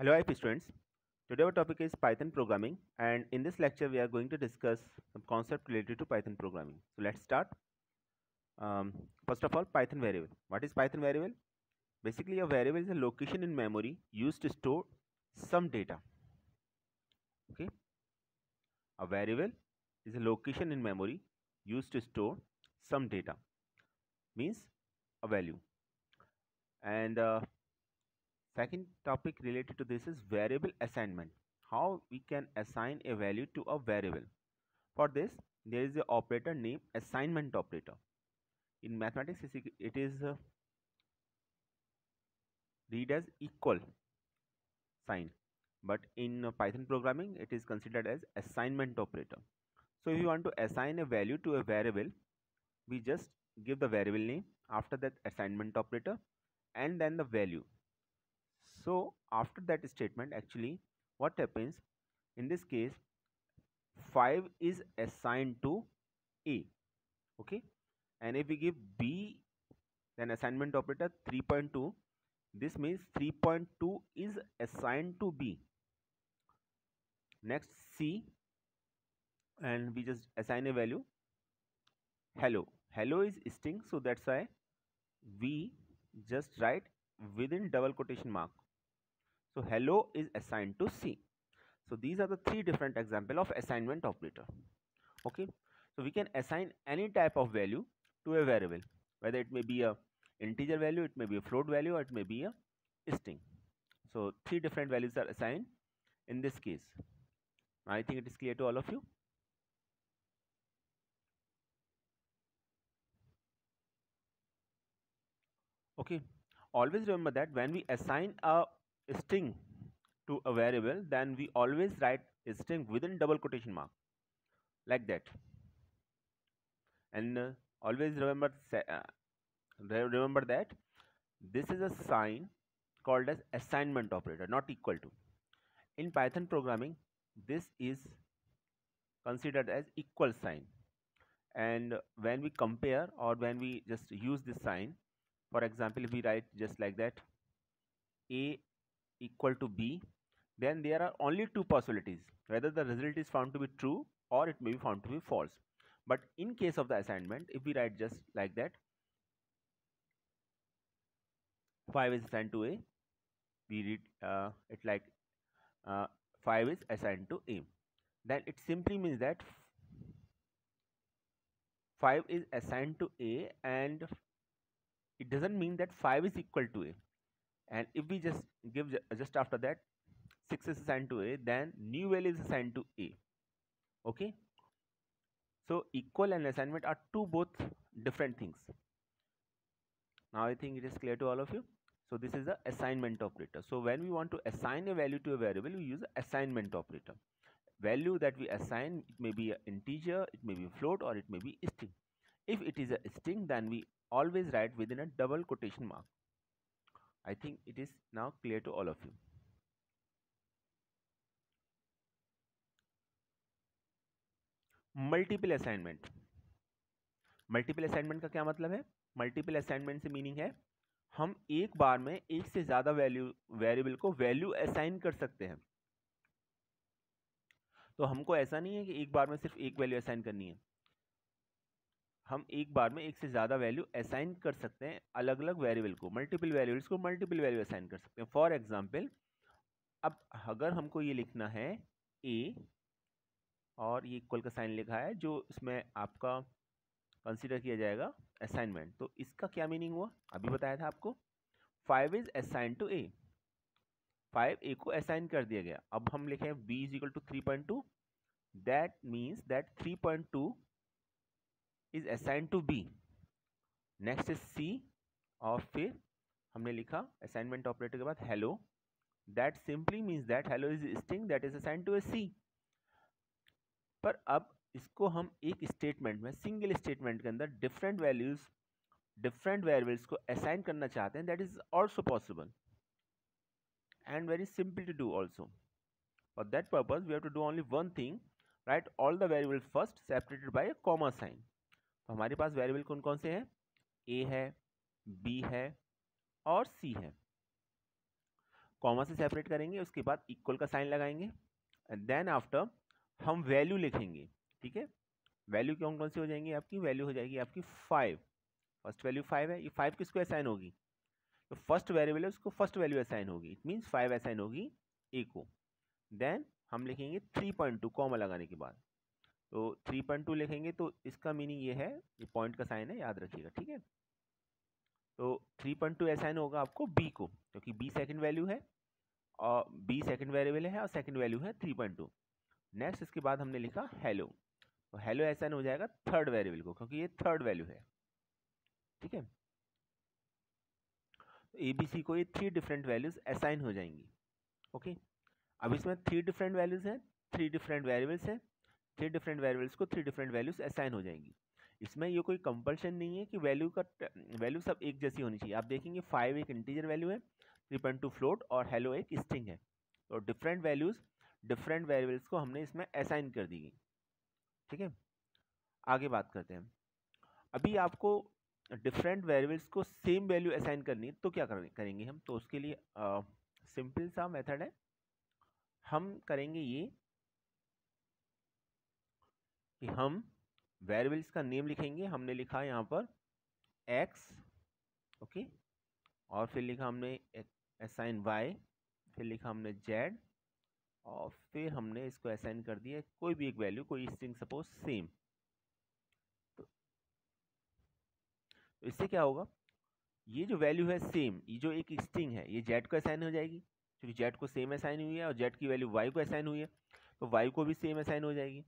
Hello IP students. Today our topic is Python programming and in this lecture we are going to discuss some concept related to Python programming. So let's start. Um, first of all Python variable. What is Python variable? Basically a variable is a location in memory used to store some data. Okay. A variable is a location in memory used to store some data means a value and uh, second topic related to this is variable assignment how we can assign a value to a variable for this there is a operator named assignment operator in mathematics it is uh, read as equal sign but in uh, python programming it is considered as assignment operator so if you want to assign a value to a variable we just give the variable name after that assignment operator and then the value so after that statement actually what happens in this case 5 is assigned to a okay and if we give b then assignment operator 3.2 this means 3.2 is assigned to b next c and we just assign a value hello hello is string so that's why we just write within double quotation mark so hello is assigned to C. So these are the three different example of assignment operator. Okay. So we can assign any type of value to a variable, whether it may be a integer value, it may be a float value, or it may be a string. So three different values are assigned in this case. I think it is clear to all of you. Okay. Always remember that when we assign a string to a variable then we always write a string within double quotation mark like that and uh, always remember uh, remember that this is a sign called as assignment operator not equal to in python programming this is considered as equal sign and when we compare or when we just use this sign for example if we write just like that a equal to b then there are only two possibilities whether the result is found to be true or it may be found to be false but in case of the assignment if we write just like that 5 is assigned to a we read uh, it like uh, 5 is assigned to a then it simply means that 5 is assigned to a and it doesn't mean that 5 is equal to a and if we just give just after that 6 is assigned to a then new value is assigned to a okay so equal and assignment are two both different things now i think it is clear to all of you so this is the assignment operator so when we want to assign a value to a variable we use assignment operator value that we assign it may be an integer it may be float or it may be string if it is a string then we always write within a double quotation mark I think it is now clear to all of you. Multiple assignment multiple assignment का क्या मतलब है multiple assignment से meaning है हम एक बार में एक से ज़्यादा वैल्यू वेरिएबल को वैल्यू असाइन कर सकते हैं तो हमको ऐसा नहीं है कि एक बार में सिर्फ एक वैल्यू असाइन करनी है हम एक बार में एक से ज़्यादा वैल्यू असाइन कर सकते हैं अलग अलग वेरिएबल को मल्टीपल वेरिएबल्स को मल्टीपल वैल्यू असाइन कर सकते हैं फॉर एग्जाम्पल अब अगर हमको ये लिखना है ए और ये इक्वल का साइन लिखा है जो इसमें आपका कंसिडर किया जाएगा असाइनमेंट तो इसका क्या मीनिंग हुआ अभी बताया था आपको five is assign to A five A को असाइन कर दिया गया अब हम लिखे B is equal to three point two that means that three point two is assign to B next is C और फिर हमने लिखा असाइनमेंट ऑपरेटर के बाद hello that simply means that hello is string that is assign to a C पर अब इसको हम एक स्टेटमेंट में सिंगल स्टेटमेंट के अंदर डिफरेंट वैल्यूज़ डिफरेंट वेरिएबल्स को असाइन करना चाहते हैं that is also possible and very simple to do also for that purpose we have to do only one thing write all the variables first separated by a comma sign हमारे पास variable कौन कौन से हैं ए है B है और सी है कॉमा से सेपरेट करेंगे उसके बाद इक्वल का साइन लगाएंगे देन आफ्टर हम वैल्यू लिखेंगे ठीक है वैल्यू कौन कौन सी हो जाएंगी आपकी वैल्यू हो जाएगी आपकी फाइव फर्स्ट वैल्यू फाइव है ये फाइव किसको असाइन होगी तो फर्स्ट वेरिएबल है उसको फर्स्ट वैल्यू असाइन होगी इट मीन्स फाइव असाइन होगी ए को देन हम लिखेंगे थ्री पॉइंट टू कॉमा लगाने के बाद तो थ्री पॉइंट टू लिखेंगे तो इसका मीनिंग ये है ये पॉइंट का साइन है याद रखिएगा ठीक है तो थ्री पॉइंट टू एसाइन होगा आपको बी को क्योंकि बी सेकंड वैल्यू है और बी सेकंड वेरिएबल है और सेकंड वैल्यू है थ्री पॉइंट टू नेक्स्ट इसके बाद हमने लिखा हेलो तो हेलो एसाइन हो जाएगा थर्ड वेरिएबल को क्योंकि ये थर्ड वैल्यू है ठीक है ए बी सी को ये थ्री डिफरेंट वैल्यूज असाइन हो जाएंगी ओके अब इसमें थ्री डिफरेंट वैल्यूज हैं थ्री डिफरेंट वेरिएबल्स हैं थ्री डिफरेंट वेरिएबल्स को थ्री डिफरेंट वैल्यूज असाइन हो जाएंगी इसमें ये कोई कंपल्शन नहीं है कि वैल्यू का वैल्यू सब एक जैसी होनी चाहिए आप देखेंगे फाइव एक इंटीजर वैल्यू है थ्री पॉइंट टू फ्लोट और हेलो एक स्ट्रिंग है तो डिफरेंट वैल्यूज़ डिफरेंट वेरिएबल्स को हमने इसमें असाइन कर दी गई ठीक है आगे बात करते हैं अभी आपको डिफरेंट वेरिएबल्स को सेम वैल्यू असाइन करनी है तो क्या करेंगे हम तो उसके लिए सिंपल सा मेथड है हम करेंगे ये कि हम वेरिएबल्स का नेम लिखेंगे हमने लिखा यहाँ पर एक्स ओके और फिर लिखा हमने असाइन वाई फिर लिखा हमने जेड और फिर हमने इसको असाइन कर दिया कोई भी एक वैल्यू कोई स्ट्रिंग सपोज सेम तो, तो इससे क्या होगा ये जो वैल्यू है सेम ये जो एक स्ट्रिंग है ये जेड को असाइन हो जाएगी क्योंकि जेड को सेम असाइन हुई है और जेड की वैल्यू वाई को असाइन हुई है तो वाई को भी सेम असाइन हो जाएगी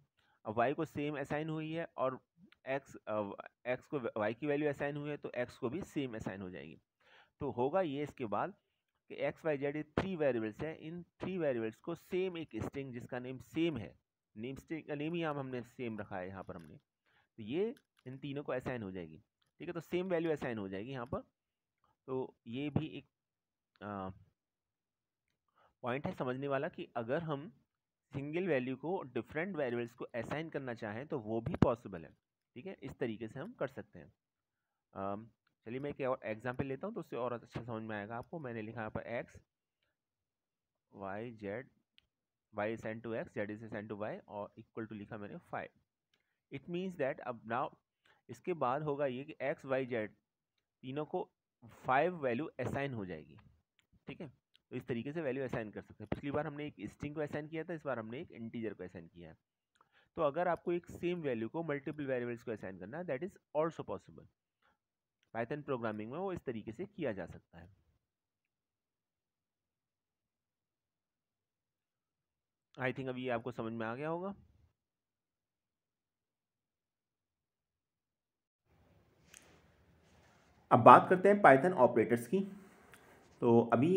वाई को सेम असाइन हुई है और एक्स एक्स को वाई की वैल्यू असाइन हुई है तो एक्स को भी सेम असाइन हो जाएगी तो होगा ये इसके बाद कि एक्स वाई जेड ये थ्री वेरिएबल्स हैं इन थ्री वेरिएबल्स को सेम एक स्ट्रिंग जिसका नेम सेम है नेम स्ट्रिंग का नेम ही हम हमने सेम रखा है यहाँ पर हमने तो ये इन तीनों को असाइन हो जाएगी ठीक है तो सेम वैल्यू असाइन हो जाएगी यहाँ पर तो ये भी एक पॉइंट है समझने वाला कि अगर हम सिंगल वैल्यू को डिफरेंट वेरिएबल्स को असाइन करना चाहें तो वो भी पॉसिबल है ठीक है इस तरीके से हम कर सकते हैं चलिए मैं एक और एग्जांपल लेता हूँ तो उससे और अच्छा समझ में आएगा आपको मैंने लिखा यहाँ पर X Y Z Y is an to X Z is an to Y और इक्वल टू लिखा मैंने फाइव इट मीन्स डैट अब नाउ इसके बाद होगा ये कि एक्स वाई जेड तीनों को फाइव वैल्यू असाइन हो जाएगी ठीक है तो इस तरीके से वैल्यू असाइन कर सकते हैं पिछली बार हमने एक स्ट्रिंग को असाइन किया था इस बार हमने एक इंटीजर को असाइन किया है तो अगर आपको एक सेम वैल्यू को मल्टीपल वेरिएबल्स को असाइन करना है that is also possible Python programming में वो इस तरीके से किया जा सकता है आई थिंक अभी आपको समझ में आ गया होगा अब बात करते हैं पाइथन ऑपरेटर्स की तो अभी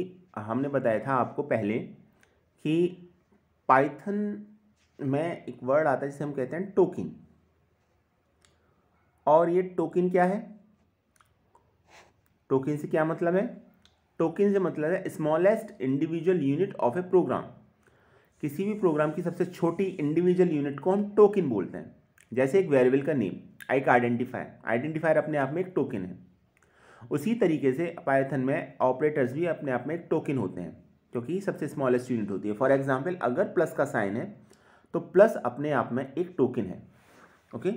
हमने बताया था आपको पहले कि पाइथन में एक वर्ड आता है जिसे हम कहते हैं टोकिन और ये टोकिन क्या है टोकिन से क्या मतलब है टोकिन से मतलब है smallest individual unit of a program किसी भी प्रोग्राम की सबसे छोटी इंडिविजुअल यूनिट को हम टोकिन बोलते हैं जैसे एक वेरिएबल का नेम एक आइडेंटिफायर आइडेंटिफायर अपने आप में एक टोकन है उसी तरीके से पाइथन में ऑपरेटर्स भी अपने आप में एक टोकन होते हैं क्योंकि सबसे स्मॉलेस्ट यूनिट होती है फॉर एग्जाम्पल अगर प्लस का साइन है तो प्लस अपने आप में एक टोकन है ओके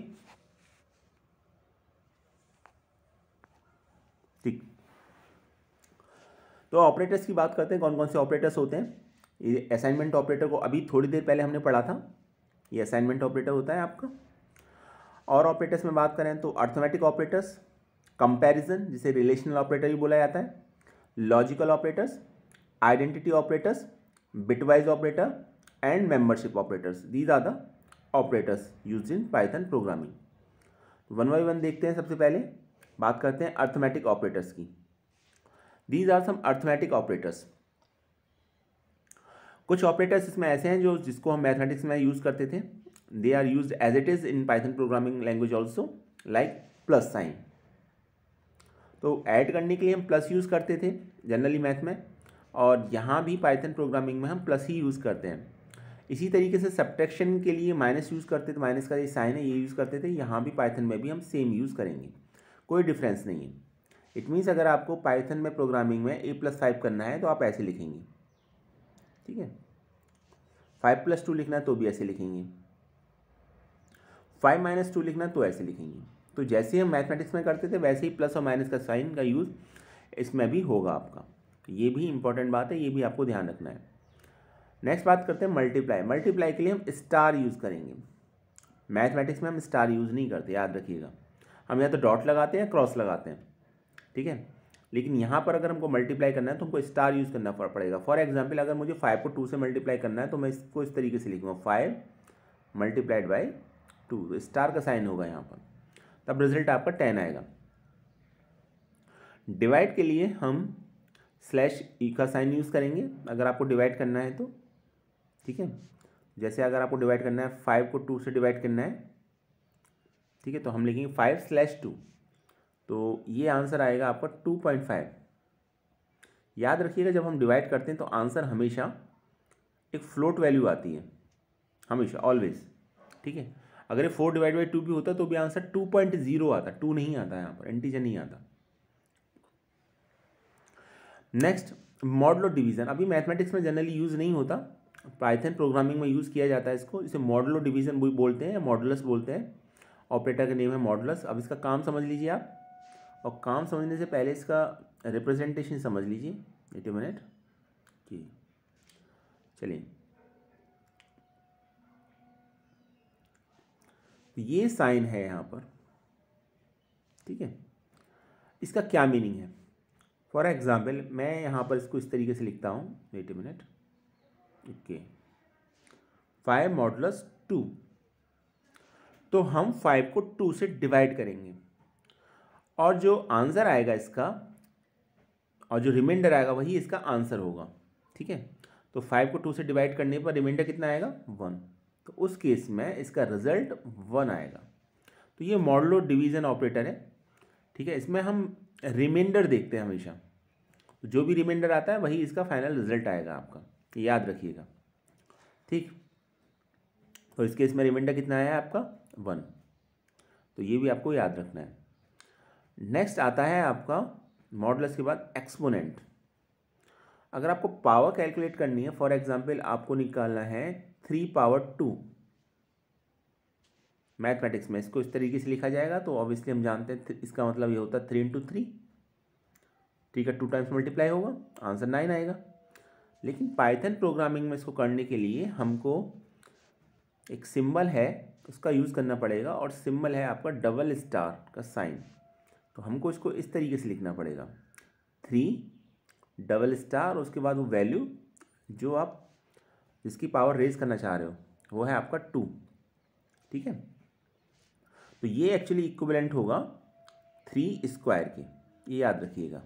ठीक तो ऑपरेटर्स की बात करते हैं कौन कौन से ऑपरेटर्स होते हैं ये असाइनमेंट ऑपरेटर को अभी थोड़ी देर पहले हमने पढ़ा था ये असाइनमेंट ऑपरेटर होता है आपका और ऑपरेटर्स में बात करें तो अर्थमेटिक ऑपरेटर्स कंपैरिजन जिसे रिलेशनल ऑपरेटर भी बोला जाता है logical operators identity operators bitwise operator and membership operators these are the operators use in Python programming one by one देखते हैं सबसे पहले बात करते हैं अर्थमेटिक ऑपरेटर्स की these are some arithmetic operators कुछ ऑपरेटर्स इसमें ऐसे हैं जो जिसको हम मैथमेटिक्स में यूज़ करते थे they are use as it is in Python programming language also like plus sign तो ऐड करने के लिए हम प्लस यूज़ करते थे जनरली मैथ में और यहाँ भी पाइथन प्रोग्रामिंग में हम प्लस ही यूज़ करते हैं इसी तरीके से सब्ट्रैक्शन के लिए माइनस यूज़ करते थे माइनस का ये साइन है ये यूज़ करते थे यहाँ भी पाइथन में भी हम सेम यूज़ करेंगे कोई डिफरेंस नहीं है इट मीन्स अगर आपको पाइथन में प्रोग्रामिंग में ए प्लस फाइव करना है तो आप ऐसे लिखेंगे ठीक है फाइव प्लस टू लिखना है तो भी ऐसे लिखेंगे फाइव माइनस टू लिखना तो ऐसे लिखेंगे तो जैसे हम मैथमेटिक्स में करते थे वैसे ही प्लस और माइनस का साइन का यूज़ इसमें भी होगा आपका तो ये भी इंपॉर्टेंट बात है ये भी आपको ध्यान रखना है नेक्स्ट बात करते हैं मल्टीप्लाई मल्टीप्लाई के लिए हम स्टार यूज़ करेंगे मैथमेटिक्स में हम स्टार यूज़ नहीं करते याद रखिएगा हम या तो डॉट लगाते हैं क्रॉस लगाते हैं ठीक है लेकिन यहाँ पर अगर हमको मल्टीप्लाई करना है तो हमको स्टार यूज़ करना पड़ेगा फॉर एग्जाम्पल अगर मुझे फाइव को टू से मल्टीप्लाई करना है तो मैं इसको इस तरीके से लिखूँगा five multiplied by two star का साइन होगा यहाँ पर तब रिजल्ट आपका टेन आएगा डिवाइड के लिए हम स्लैश ई e का साइन यूज़ करेंगे अगर आपको डिवाइड करना है तो ठीक है जैसे अगर आपको डिवाइड करना है फाइव को टू से डिवाइड करना है ठीक है तो हम लिखेंगे फाइव स्लैश टू तो ये आंसर आएगा आपका टू पॉइंट फाइव याद रखिएगा जब हम डिवाइड करते हैं तो आंसर हमेशा एक फ्लोट वैल्यू आती है हमेशा ऑलवेज ठीक है अगर ये फोर डिवाइड बाई टू भी होता तो भी आंसर टू पॉइंट जीरो आता टू नहीं आता यहाँ पर एंटीजन नहीं आता नेक्स्ट मॉडलो डिवीजन अभी मैथमेटिक्स में जनरली यूज़ नहीं होता पाइथन प्रोग्रामिंग में यूज़ किया जाता है इसको इसे मॉडलो डिवीजन भी बोलते हैं मॉडलस बोलते हैं ऑपरेटर का नेम है मॉडलस अब इसका काम समझ लीजिए आप और काम समझने से पहले इसका रिप्रेजेंटेशन समझ लीजिए एट मिनट ठीक चलिए तो ये साइन है यहाँ पर ठीक है इसका क्या मीनिंग है फॉर एग्ज़ाम्पल मैं यहाँ पर इसको इस तरीके से लिखता हूँ wait a minute okay five modulus two तो हम फाइव को टू से डिवाइड करेंगे और जो आंसर आएगा इसका और जो रिमाइंडर आएगा वही इसका आंसर होगा ठीक है तो फाइव को टू से डिवाइड करने पर रिमाइंडर कितना आएगा वन तो उस केस में इसका रिजल्ट वन आएगा तो ये मॉडलो डिवीज़न ऑपरेटर है ठीक है इसमें हम रिमाइंडर देखते हैं हमेशा तो जो भी रिमाइंडर आता है वही इसका फाइनल रिजल्ट आएगा आपका याद रखिएगा ठीक तो इस केस में रिमाइंडर कितना आया आपका वन तो ये भी आपको याद रखना है नेक्स्ट आता है आपका मॉडल्स के बाद एक्सपोनेंट अगर आपको पावर कैलकुलेट करनी है फॉर एग्जांपल आपको निकालना है थ्री पावर टू मैथमेटिक्स में इसको इस तरीके से लिखा जाएगा तो ऑब्वियसली हम जानते हैं इसका मतलब ये होता है थ्री इंटू थ्री थ्री का टू टाइम्स मल्टीप्लाई होगा आंसर नाइन आएगा लेकिन पाइथन प्रोग्रामिंग में इसको करने के लिए हमको एक सिंबल है तो उसका यूज़ करना पड़ेगा और सिंबल है आपका डबल स्टार का साइन तो हमको इसको इस तरीके से लिखना पड़ेगा थ्री डबल स्टार उसके बाद वो वैल्यू जो आप जिसकी पावर रेज करना चाह रहे हो वो है आपका टू ठीक है तो ये एक्चुअली इक्वलेंट होगा थ्री स्क्वायर के ये याद रखिएगा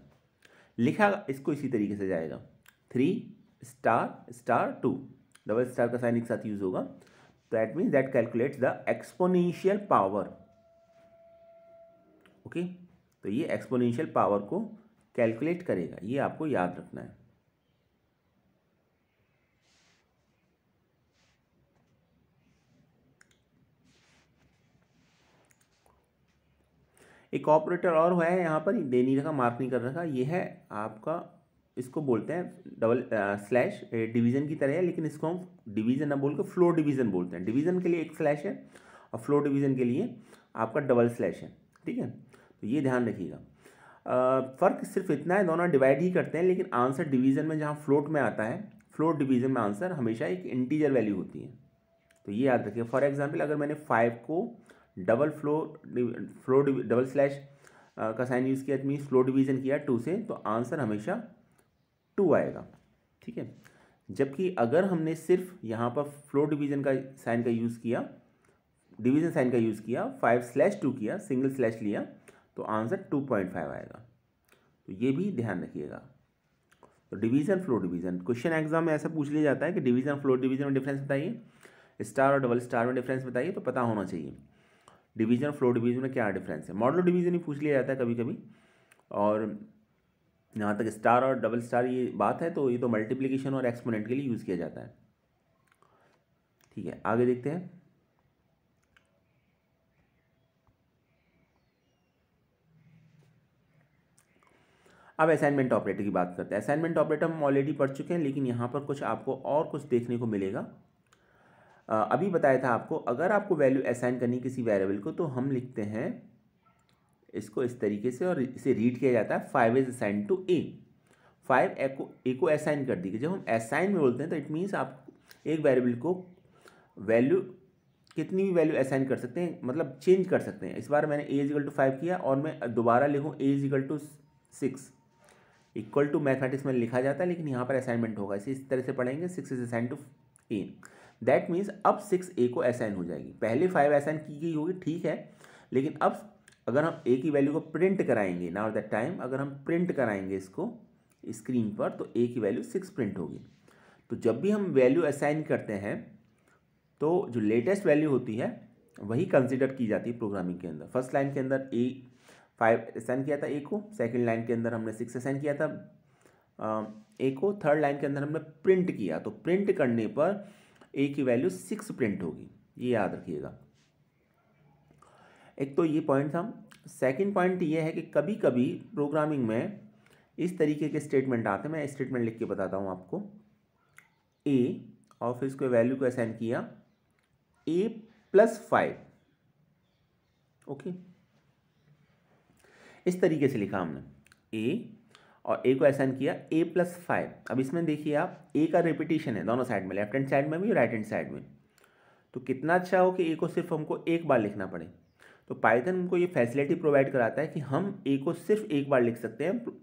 लिखा इसको इसी तरीके से जाएगा three star star two double star का साइन एक साथ यूज होगा तो that means that calculates the exponential power okay तो ये एक्सपोनेंशियल पावर को कैलकुलेट करेगा ये आपको याद रखना है एक ऑपरेटर और हुआ है यहाँ पर दे नहीं रखा मार्क नहीं कर रखा ये है आपका इसको बोलते हैं डबल स्लैश डिवीजन की तरह है लेकिन इसको हम डिवीजन ना बोलकर फ्लोर डिवीजन बोलते हैं डिवीजन के लिए एक स्लैश है और फ्लोर डिवीजन के लिए आपका डबल स्लैश है ठीक है तो ये ध्यान रखिएगा फ़र्क सिर्फ इतना है दोनों डिवाइड ही करते हैं लेकिन आंसर डिवीजन में जहाँ फ्लोट में आता है फ्लोट डिवीजन में आंसर हमेशा एक इंटीजर वैल्यू होती है तो ये याद रखिए फॉर एग्जाम्पल अगर मैंने फाइव को double floor floor double slash का साइन यूज़ किया मीन फ्लो डिवीज़न किया टू से तो आंसर हमेशा टू आएगा ठीक है जबकि अगर हमने सिर्फ यहाँ पर फ्लो डिवीज़न का साइन का यूज़ किया डिवीज़न साइन का यूज़ किया फाइव स्लैश टू किया सिंगल स्लैश लिया तो आंसर टू पॉइंट फाइव आएगा तो ये भी ध्यान रखिएगा तो division floor division question exam में ऐसा पूछ लिया जाता है कि डिवीज़न फ्लो डिवीज़न में डिफरेंस बताइए स्टार और डबल स्टार में डिफरेंस बताइए तो पता होना चाहिए डिवीजन और फ्लोर डिवीजन में क्या डिफरेंस है मॉडल डिवीजन ही पूछ लिया जाता है कभी कभी और जहाँ तक स्टार और डबल स्टार ये बात है तो ये तो मल्टीप्लिकेशन और एक्सपोनेंट के लिए यूज़ किया जाता है ठीक है आगे देखते हैं अब असाइनमेंट ऑपरेटर की बात करते हैं असाइनमेंट ऑपरेटर हम ऑलरेडी पढ़ चुके हैं लेकिन यहाँ पर कुछ आपको और कुछ देखने को मिलेगा अभी बताया था आपको अगर आपको वैल्यू असाइन करनी किसी वेरिएबल को तो हम लिखते हैं इसको इस तरीके से और इसे रीड किया जाता है five is assign to A five A को ए को असाइन कर दीजिए जब हम असाइन में बोलते हैं तो इट मीन्स आप एक वेरिएबल को वैल्यू कितनी भी वैल्यू असाइन कर सकते हैं मतलब चेंज कर सकते हैं इस बार मैंने ए इजिकल टू फाइव किया और मैं दोबारा लिखूँ A is equal to six equal to mathematics में लिखा जाता है लेकिन यहाँ पर असाइनमेंट होगा इसे इस तरह से पढ़ेंगे six is assign to A that means अब सिक्स ए को असाइन हो जाएगी पहले फाइव असाइन की गई होगी ठीक है लेकिन अब अगर हम ए की वैल्यू को प्रिंट कराएंगे ना और दैट टाइम अगर हम प्रिंट कराएंगे इसको स्क्रीन पर तो ए की वैल्यू सिक्स प्रिंट होगी तो जब भी हम वैल्यू असाइन करते हैं तो जो लेटेस्ट वैल्यू होती है वही कंसिडर की जाती है प्रोग्रामिंग के अंदर फर्स्ट लाइन के अंदर ए फाइव असाइन किया था ए को सेकेंड लाइन के अंदर हमने सिक्स असाइन किया था ए को थर्ड लाइन के अंदर हमने प्रिंट किया तो प्रिंट करने पर ए की वैल्यू सिक्स प्रिंट होगी ये याद रखिएगा एक तो ये पॉइंट था सेकंड पॉइंट ये है कि कभी कभी प्रोग्रामिंग में इस तरीके के स्टेटमेंट आते हैं मैं स्टेटमेंट लिख के बताता हूँ आपको ए और फिर इसको वैल्यू को असाइन किया ए प्लस फाइव ओके इस तरीके से लिखा हमने ए और ए को असाइन किया ए प्लस फाइव अब इसमें देखिए आप ए का रिपीटिशन है दोनों साइड में लेफ्ट हैंड साइड में भी राइट हैंड साइड में तो कितना अच्छा हो कि ए को सिर्फ हमको एक बार लिखना पड़े तो पाइथन हमको ये फैसिलिटी प्रोवाइड कराता है कि हम ए को सिर्फ एक बार लिख सकते हैं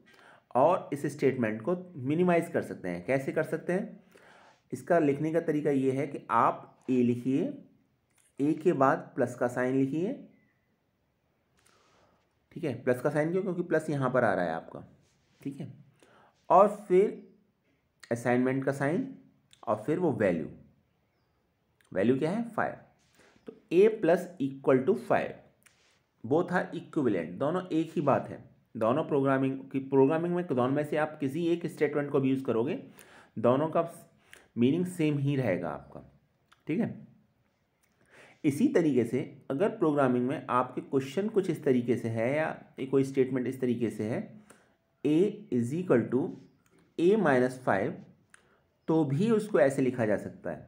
और इस स्टेटमेंट को मिनिमाइज़ कर सकते हैं कैसे कर सकते हैं इसका लिखने का तरीका ये है कि आप ए लिखिए ए के बाद प्लस का साइन लिखिए ठीक है प्लस का साइन क्यों क्योंकि प्लस यहाँ पर आ रहा है आपका ठीक है और फिर असाइनमेंट का साइन और फिर वो वैल्यू वैल्यू क्या है फाइव तो A plus equal to five वो था इक्विवेलेंट दोनों एक ही बात है दोनों प्रोग्रामिंग की प्रोग्रामिंग में दोनों में से आप किसी एक स्टेटमेंट को भी यूज़ करोगे दोनों का मीनिंग सेम ही रहेगा आपका ठीक है इसी तरीके से अगर प्रोग्रामिंग में आपके क्वेश्चन कुछ इस तरीके से है या कोई स्टेटमेंट इस तरीके से है A is equal to A minus five तो भी उसको ऐसे लिखा जा सकता है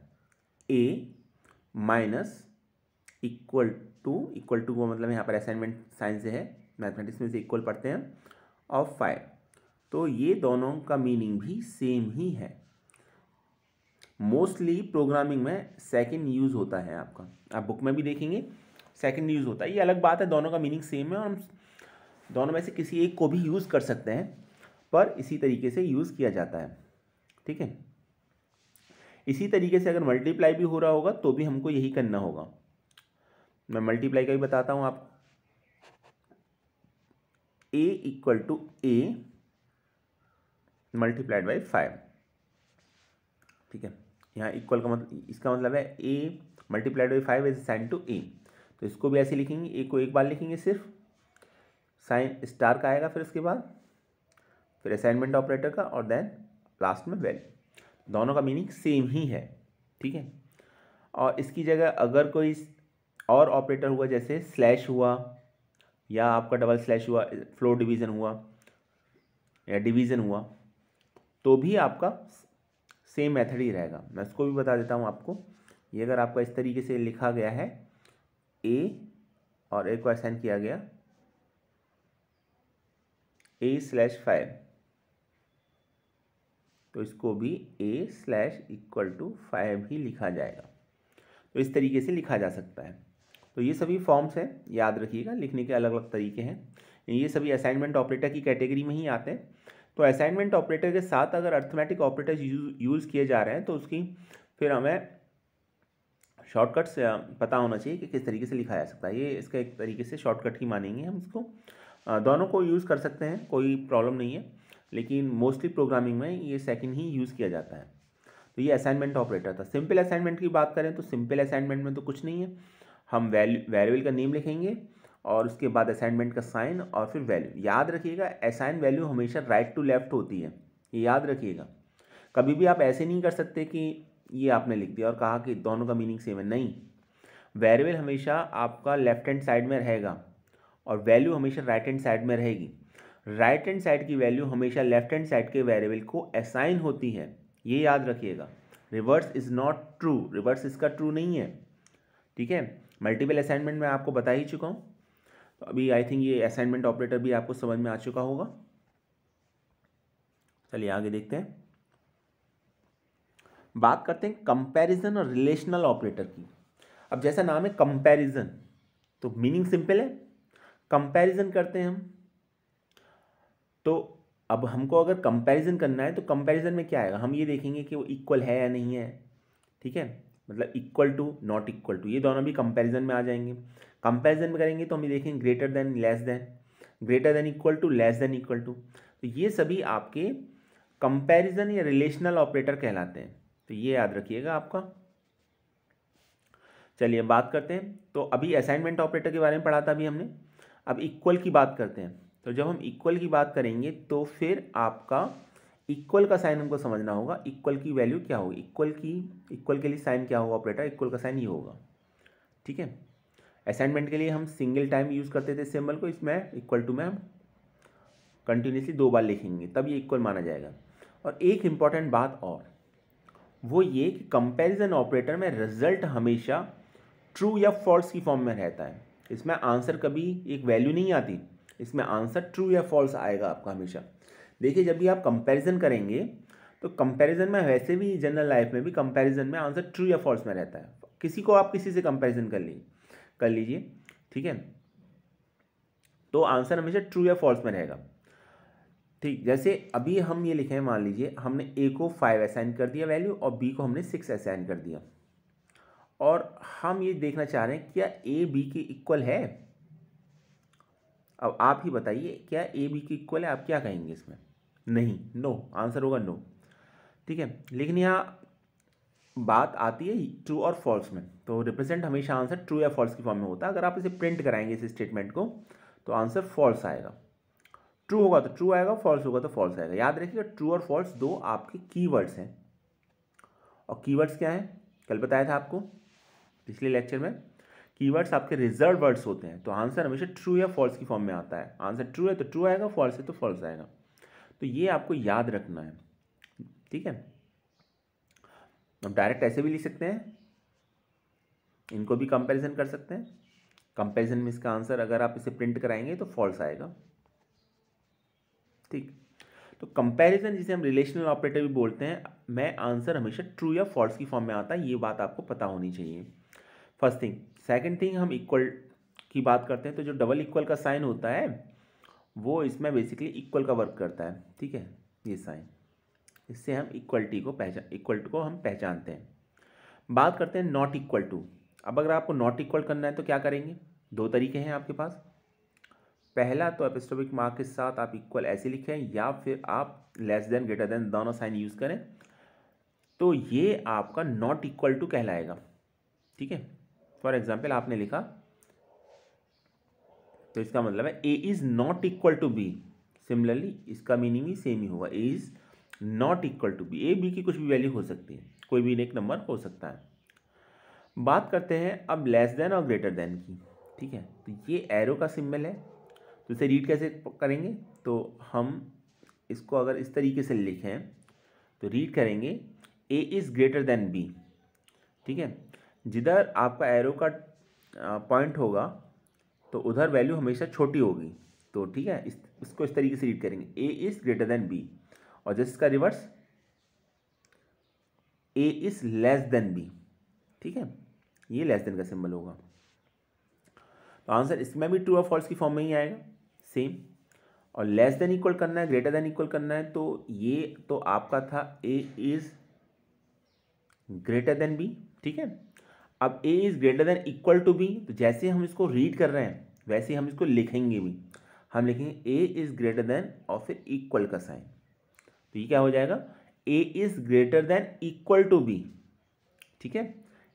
A minus equal to equal to वो मतलब यहाँ पर असाइनमेंट साइंस से है मैथमेटिक्स में से इक्वल पढ़ते हैं ऑफ फाइव तो ये दोनों का मीनिंग भी सेम ही है मोस्टली प्रोग्रामिंग में सेकंड यूज़ होता है आपका आप बुक में भी देखेंगे सेकंड यूज़ होता है ये अलग बात है दोनों का मीनिंग सेम है और हम दोनों में से किसी एक को भी यूज़ कर सकते हैं पर इसी तरीके से यूज़ किया जाता है ठीक है इसी तरीके से अगर मल्टीप्लाई भी हो रहा होगा तो भी हमको यही करना होगा मैं मल्टीप्लाई का भी बताता हूँ आप A equal to A multiplied by five ठीक है यहाँ इक्वल का मतलब इसका मतलब है A multiplied by five is sign to A तो इसको भी ऐसे लिखेंगे ए को एक बार लिखेंगे सिर्फ साइन स्टार का आएगा फिर इसके बाद फिर असाइनमेंट ऑपरेटर का और देन लास्ट में वेल दोनों का मीनिंग सेम ही है ठीक है और इसकी जगह अगर कोई और ऑपरेटर हुआ जैसे स्लैश हुआ या आपका डबल स्लैश हुआ फ्लोर डिवीज़न हुआ या डिवीज़न हुआ तो भी आपका सेम मेथड ही रहेगा मैं इसको भी बता देता हूँ आपको ये अगर आपका इस तरीके से लिखा गया है ए और ए को असाइन किया गया ए स्लैश फाइव तो इसको भी A slash equal to five ही लिखा जाएगा तो इस तरीके से लिखा जा सकता है तो ये सभी फॉर्म्स हैं याद रखिएगा लिखने के अलग अलग तरीके हैं ये सभी असाइनमेंट ऑपरेटर की कैटेगरी में ही आते हैं तो असाइनमेंट ऑपरेटर के साथ अगर अर्थमेटिक ऑपरेटर यूज़ किए जा रहे हैं तो उसकी फिर हमें शॉर्टकट्स पता होना चाहिए कि किस तरीके से लिखा जा सकता है ये इसका एक तरीके से शॉर्टकट ही मानेंगे हम इसको दोनों को यूज़ कर सकते हैं कोई प्रॉब्लम नहीं है लेकिन मोस्टली प्रोग्रामिंग में ये सेकंड ही यूज़ किया जाता है तो ये असाइनमेंट ऑपरेटर था सिंपल असाइनमेंट की बात करें तो सिंपल असाइनमेंट में तो कुछ नहीं है हम वैल्यू वेरिएबल का नेम लिखेंगे और उसके बाद असाइनमेंट का साइन और फिर वैल्यू याद रखिएगा असाइन वैल्यू हमेशा राइट टू लेफ्ट होती है ये याद रखिएगा कभी भी आप ऐसे नहीं कर सकते कि ये आपने लिख दिया और कहा कि दोनों का मीनिंग सेम है नहीं वेरिएबल हमेशा आपका लेफ्ट हैंड साइड में रहेगा और वैल्यू हमेशा राइट हैंड साइड में रहेगी राइट हैंड साइड की वैल्यू हमेशा लेफ्ट हैंड साइड के वेरिएबल को असाइन होती है ये याद रखिएगा reverse is not true reverse इसका ट्रू नहीं है ठीक है मल्टीपल असाइनमेंट मैं आपको बता ही चुका हूँ तो अभी आई थिंक ये असाइनमेंट ऑपरेटर भी आपको समझ में आ चुका होगा चलिए आगे देखते हैं बात करते हैं कंपैरिजन और रिलेशनल ऑपरेटर की अब जैसा नाम है कंपैरिजन तो मीनिंग सिंपल है कंपैरिजन करते हैं हम तो अब हमको अगर कंपैरिजन करना है तो कंपैरिजन में क्या आएगा हम ये देखेंगे कि वो इक्वल है या नहीं है ठीक है मतलब equal to not equal to ये दोनों भी कंपैरिजन में आ जाएंगे कंपैरिजन में करेंगे तो हम ये देखेंगे greater than less than greater than equal to less than equal to तो ये सभी आपके कंपेरिजन या रिलेशनल ऑपरेटर कहलाते हैं तो ये याद रखिएगा आपका चलिए बात करते हैं तो अभी असाइनमेंट ऑपरेटर के बारे में पढ़ा था अभी हमने अब इक्वल की बात करते हैं तो जब हम इक्वल की बात करेंगे तो फिर आपका इक्वल का साइन हमको समझना होगा इक्वल की वैल्यू क्या होगी इक्वल की इक्वल के लिए साइन क्या होगा ऑपरेटर इक्वल का साइन ही होगा ठीक है असाइनमेंट के लिए हम सिंगल टाइम यूज़ करते थे सिंबल को इसमें इक्वल टू में हम कंटिन्यूसली दो बार लिखेंगे तब ये इक्वल माना जाएगा और एक इम्पॉर्टेंट बात और वो ये कि कंपेरिजन ऑपरेटर में रिजल्ट हमेशा ट्रू या फॉल्स की फॉर्म में रहता है इसमें आंसर कभी एक वैल्यू नहीं आती इसमें आंसर ट्रू या फॉल्स आएगा आपका हमेशा देखिए जब भी आप कंपैरिजन करेंगे तो कंपैरिजन में वैसे भी जनरल लाइफ में भी कंपैरिजन में आंसर ट्रू या फॉल्स में रहता है किसी को आप किसी से कंपैरिजन कर लीजिए कर लीजिए ठीक है तो आंसर हमेशा ट्रू या फॉल्स में रहेगा ठीक जैसे अभी हम ये लिखे हैं मान लीजिए हमने ए को फाइव असाइन कर दिया वैल्यू और बी को हमने सिक्स असाइन कर दिया और हम ये देखना चाह रहे हैं क्या ए बी के इक्वल है अब आप ही बताइए क्या ए बी के इक्वल है आप क्या कहेंगे इसमें नहीं नो आंसर होगा नो ठीक है लेकिन यहाँ बात आती है ट्रू और फॉल्स में तो रिप्रेजेंट हमेशा आंसर ट्रू या फॉल्स की फॉर्म में होता है अगर आप इसे प्रिंट कराएंगे इस स्टेटमेंट को तो आंसर फॉल्स आएगा ट्रू होगा तो ट्रू आएगा फॉल्स होगा तो फॉल्स आएगा याद रखिएगा ट्रू और फॉल्स दो आपके कीवर्ड्स हैं और कीवर्ड्स क्या हैं कल बताया था आपको पिछले लेक्चर में कीवर्ड्स आपके रिजर्व वर्ड्स होते हैं तो आंसर हमेशा ट्रू या फॉल्स की फॉर्म में आता है आंसर ट्रू है तो ट्रू आएगा फॉल्स है तो फॉल्स आएगा तो ये आपको याद रखना है ठीक है हम डायरेक्ट ऐसे भी लिख सकते हैं इनको भी कंपैरिजन कर सकते हैं कंपैरिजन में इसका आंसर अगर आप इसे प्रिंट कराएंगे तो फॉल्स आएगा ठीक तो कंपैरिजन जिसे हम रिलेशनल ऑपरेटर भी बोलते हैं मैं आंसर हमेशा ट्रू या फॉल्स की फॉर्म में आता है ये बात आपको पता होनी चाहिए फर्स्ट थिंग सेकंड थिंग हम इक्वल की बात करते हैं तो जो डबल इक्वल का साइन होता है वो इसमें बेसिकली इक्वल का वर्क करता है ठीक है ये साइन इससे हम इक्वलिटी को पहचान इक्वल को हम पहचानते हैं बात करते हैं नॉट इक्वल टू अब अगर आपको नॉट इक्वल करना है तो क्या करेंगे दो तरीके हैं आपके पास पहला तो एपिस्टोबिक मार्क के साथ आप इक्वल ऐसे लिखें या फिर आप लेस देन ग्रेटर देन दोनों साइन यूज़ करें तो ये आपका नॉट इक्वल टू कहलाएगा ठीक है फॉर एग्जाम्पल आपने लिखा तो इसका मतलब है A is not equal to B similarly इसका मीनिंग भी सेम ही होगा A is not equal to B A B की कुछ भी वैल्यू हो सकती है कोई भी एक नंबर हो सकता है बात करते हैं अब लेस देन और ग्रेटर देन की ठीक है तो ये एरो का सिम्बल है तो इसे रीड कैसे करेंगे तो हम इसको अगर इस तरीके से लिखें तो रीड करेंगे A is greater than B ठीक है जिधर आपका एरो का पॉइंट होगा तो उधर वैल्यू हमेशा छोटी होगी तो ठीक है इस इसको इस तरीके से रीड करेंगे A is greater than B और जैसे इसका reverse A is less than B ठीक है ये लेस देन का सिंबल होगा तो आंसर इसमें भी ट्रू और फॉल्स की फॉर्म में ही आएगा सेम और लेस देन इक्वल करना है ग्रेटर देन इक्वल करना है तो ये तो आपका था A is greater than B ठीक है अब A is greater than equal to B तो जैसे हम इसको रीड कर रहे हैं वैसे हम इसको लिखेंगे भी हम लिखेंगे ए इज़ ग्रेटर देन और फिर इक्वल का साइन तो ये क्या हो जाएगा A is greater than equal to B ठीक है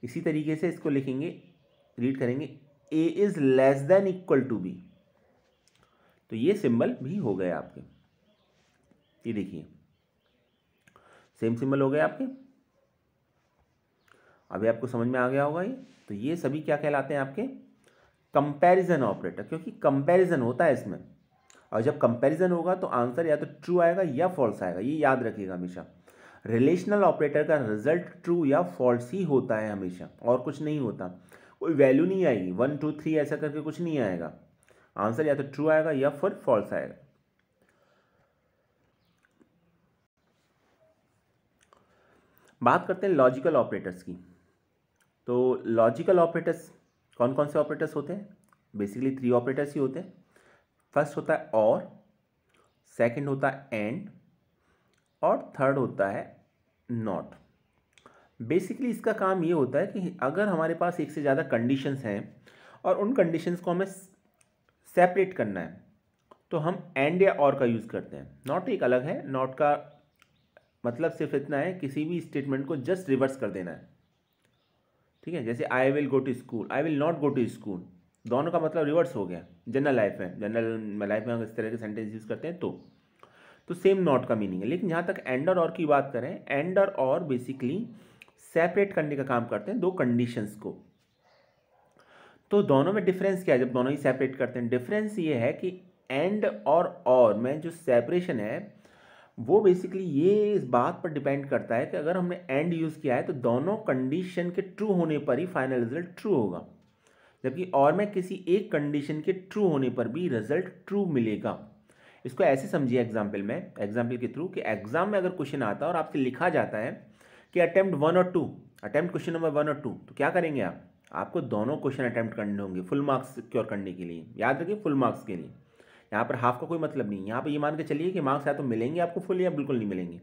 इसी तरीके से इसको लिखेंगे रीड करेंगे A is less than equal to B तो ये सिंबल भी हो गए आपके ये देखिए सेम सिंबल हो गए आपके अभी आपको समझ में आ गया होगा ये तो ये सभी क्या कहलाते हैं आपके कंपैरिजन ऑपरेटर क्योंकि कंपैरिजन होता है इसमें और जब कंपैरिजन होगा तो आंसर या तो ट्रू आएगा या फॉल्स आएगा ये याद रखिएगा हमेशा रिलेशनल ऑपरेटर का रिजल्ट ट्रू या फॉल्स ही होता है हमेशा और कुछ नहीं होता कोई वैल्यू नहीं आएगी वन टू थ्री ऐसा करके कुछ नहीं आएगा आंसर या तो ट्रू आएगा या फिर फॉल्स आएगा बात करते हैं लॉजिकल ऑपरेटर्स की तो लॉजिकल ऑपरेटर्स कौन कौन से ऑपरेटर्स होते हैं बेसिकली थ्री ऑपरेटर्स ही होते हैं फर्स्ट होता है और सेकंड होता है एंड और थर्ड होता है नॉट बेसिकली इसका काम ये होता है कि अगर हमारे पास एक से ज़्यादा कंडीशंस हैं और उन कंडीशंस को हमें सेपरेट करना है तो हम एंड या और का यूज़ करते हैं नॉट एक अलग है नॉट का मतलब सिर्फ इतना है किसी भी स्टेटमेंट को जस्ट रिवर्स कर देना है ठीक है जैसे I will go to school I will not go to school दोनों का मतलब रिवर्स हो गया जनरल लाइफ में जनरल लाइफ में हम इस तरह के सेंटेंस यूज़ करते हैं तो तो सेम नॉट का मीनिंग है लेकिन जहाँ तक एंड और की बात करें एंड और और बेसिकली सेपरेट करने का काम करते हैं दो कंडीशंस को तो दोनों में डिफरेंस क्या है जब दोनों ही सेपरेट करते हैं डिफरेंस ये है कि एंड और और में जो सेपरेशन है वो बेसिकली ये इस बात पर डिपेंड करता है कि अगर हमने एंड यूज़ किया है तो दोनों कंडीशन के ट्रू होने पर ही फाइनल रिजल्ट ट्रू होगा जबकि और में किसी एक कंडीशन के ट्रू होने पर भी रिजल्ट ट्रू मिलेगा इसको ऐसे समझिए एग्जाम्पल में एग्जाम्पल के थ्रू कि एग्जाम में अगर क्वेश्चन आता है और आपसे लिखा जाता है कि अटैम्प्ट वन और two attempt question number one और टू तो क्या करेंगे आप आपको दोनों क्वेश्चन अटैम्प्ट करने होंगे फुल मार्क्स सिक्योर करने के लिए याद रखिए फुल मार्क्स के लिए यहाँ पर हाफ का कोई मतलब नहीं यहाँ पर ये मान के चलिए कि मार्क्स या तो मिलेंगे आपको फुल या बिल्कुल नहीं मिलेंगे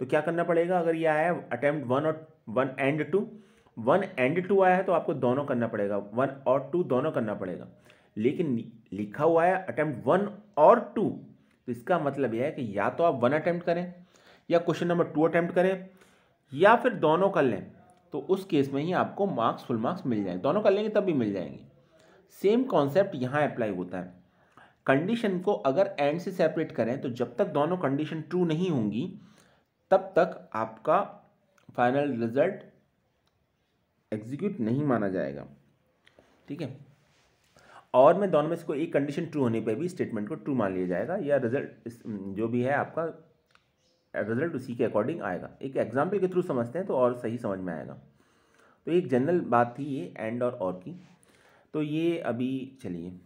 तो क्या करना पड़ेगा अगर ये आया है अटैम्प्ट वन और one and two one and two आया है तो आपको दोनों करना पड़ेगा वन और टू दोनों करना पड़ेगा लेकिन लिखा हुआ है अटैम्प्ट वन और टू तो इसका मतलब यह है कि या तो आप वन अटैम्प्ट करें या क्वेश्चन नंबर टू अटैम्प्ट करें या फिर दोनों कर लें तो उस केस में ही आपको मार्क्स फुल मार्क्स मिल जाएंगे दोनों कर लेंगे तब भी मिल जाएंगे सेम कॉन्सेप्ट यहाँ अप्लाई होता है कंडीशन को अगर एंड से सेपरेट करें तो जब तक दोनों कंडीशन ट्रू नहीं होंगी तब तक आपका फाइनल रिजल्ट एग्जीक्यूट नहीं माना जाएगा ठीक है और में दोनों में से कोई एक कंडीशन ट्रू होने पर भी स्टेटमेंट को ट्रू मान लिया जाएगा या रिजल्ट जो भी है आपका रिजल्ट उसी के अकॉर्डिंग आएगा एक एग्जाम्पल के थ्रू समझते हैं तो और सही समझ में आएगा तो एक जनरल बात थी ये एंड और और की तो ये अभी चलिए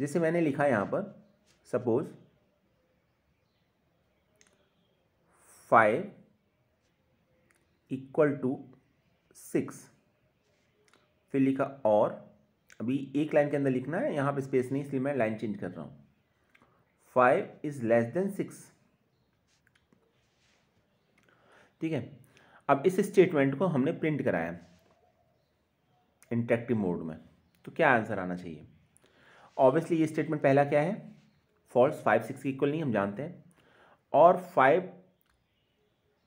जैसे मैंने लिखा यहाँ पर suppose five equal to six फिर लिखा और अभी एक लाइन के अंदर लिखना है यहाँ पे स्पेस नहीं इसलिए मैं लाइन चेंज कर रहा हूँ five is less than six ठीक है अब इस स्टेटमेंट को हमने प्रिंट कराया इंटरेक्टिव मोड में तो क्या आंसर आना चाहिए ऑब्वियसली ये स्टेटमेंट पहला क्या है फॉल्स फाइव सिक्स के इक्वल नहीं हम जानते हैं और फाइव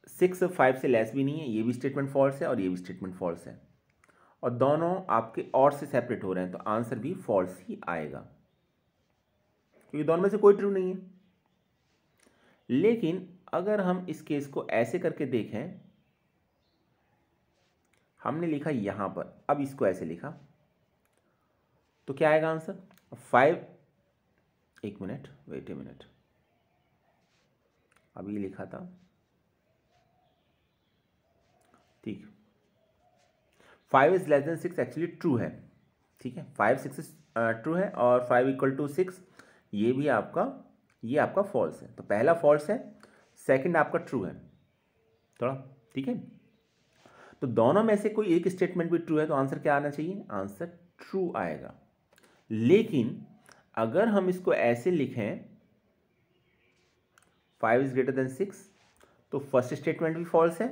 सिक्स फाइव से लेस भी नहीं है ये भी स्टेटमेंट फॉल्स है और ये भी स्टेटमेंट फॉल्स है और दोनों आपके और से सेपरेट हो रहे हैं तो आंसर भी फॉल्स ही आएगा क्योंकि तो दोनों में से कोई ट्रू नहीं है लेकिन अगर हम इस केस को ऐसे करके देखें हमने लिखा यहाँ पर अब इसको ऐसे लिखा तो क्या आएगा आंसर फाइव एक मिनट वेट ए मिनट अभी लिखा था ठीक five is less than six actually true है ठीक है फाइव सिक्स ट्रू है और फाइव इक्वल टू सिक्स ये भी आपका ये आपका फॉल्स है तो पहला फॉल्स है सेकंड आपका ट्रू है थोड़ा ठीक है तो दोनों में से कोई एक स्टेटमेंट भी ट्रू है तो आंसर क्या आना चाहिए आंसर ट्रू आएगा लेकिन अगर हम इसको ऐसे लिखें five is greater than six तो फर्स्ट स्टेटमेंट भी फॉल्स है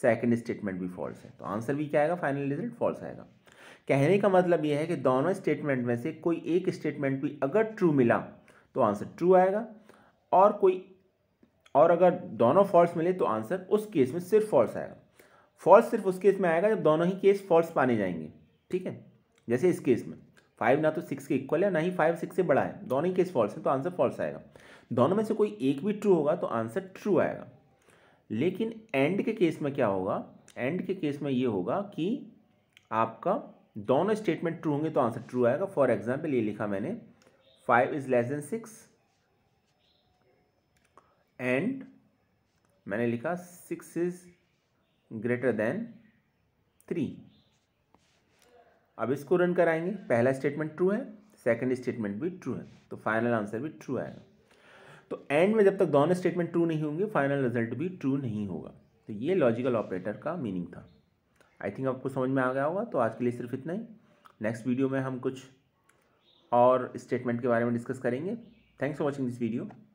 सेकंड स्टेटमेंट भी फॉल्स है तो आंसर भी क्या आएगा फाइनल रिजल्ट फॉल्स आएगा कहने का मतलब यह है कि दोनों स्टेटमेंट में से कोई एक स्टेटमेंट भी अगर ट्रू मिला तो आंसर ट्रू आएगा और कोई और अगर दोनों फॉल्स मिले तो आंसर उस केस में सिर्फ फॉल्स आएगा फॉल्स सिर्फ उस केस में आएगा जब दोनों ही केस फॉल्स पाने जाएंगे ठीक है जैसे इस केस में फाइव ना तो सिक्स के इक्वल है ना ही फाइव सिक्स से बड़ा है दोनों ही केस फॉल्स है तो आंसर फॉल्स आएगा दोनों में से कोई एक भी ट्रू होगा तो आंसर ट्रू आएगा लेकिन एंड के केस में क्या होगा एंड के केस में ये होगा कि आपका दोनों स्टेटमेंट ट्रू होंगे तो आंसर ट्रू आएगा फॉर एग्जाम्पल ये लिखा मैंने five is less than six and मैंने लिखा six is greater than three अब इसको रन कराएंगे पहला स्टेटमेंट ट्रू है सेकंड स्टेटमेंट भी ट्रू है तो फाइनल आंसर भी ट्रू आएगा तो एंड में जब तक दोनों स्टेटमेंट ट्रू नहीं होंगे फाइनल रिजल्ट भी ट्रू नहीं होगा तो ये लॉजिकल ऑपरेटर का मीनिंग था आई थिंक आपको समझ में आ गया होगा तो आज के लिए सिर्फ इतना ही नेक्स्ट वीडियो में हम कुछ और स्टेटमेंट के बारे में डिस्कस करेंगे thanks for watching this video